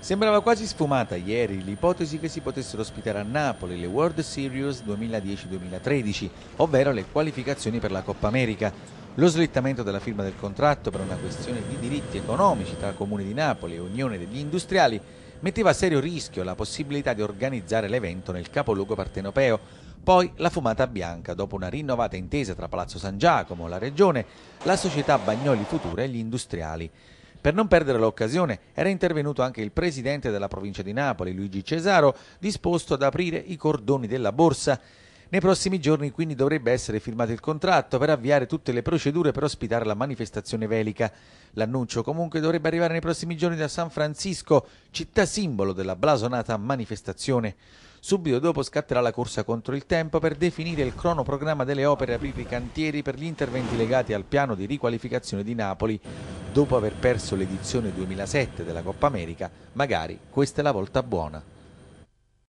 Sembrava quasi sfumata ieri l'ipotesi che si potessero ospitare a Napoli le World Series 2010-2013, ovvero le qualificazioni per la Coppa America. Lo slittamento della firma del contratto per una questione di diritti economici tra Comune di Napoli e Unione degli Industriali metteva a serio rischio la possibilità di organizzare l'evento nel capoluogo partenopeo. Poi la fumata bianca, dopo una rinnovata intesa tra Palazzo San Giacomo, la Regione, la società Bagnoli Futura e gli industriali. Per non perdere l'occasione era intervenuto anche il presidente della provincia di Napoli, Luigi Cesaro, disposto ad aprire i cordoni della borsa. Nei prossimi giorni quindi dovrebbe essere firmato il contratto per avviare tutte le procedure per ospitare la manifestazione velica. L'annuncio comunque dovrebbe arrivare nei prossimi giorni da San Francisco, città simbolo della blasonata manifestazione. Subito dopo scatterà la corsa contro il tempo per definire il cronoprogramma delle opere e aprire i cantieri per gli interventi legati al piano di riqualificazione di Napoli, dopo aver perso l'edizione 2007 della Coppa America, magari questa è la volta buona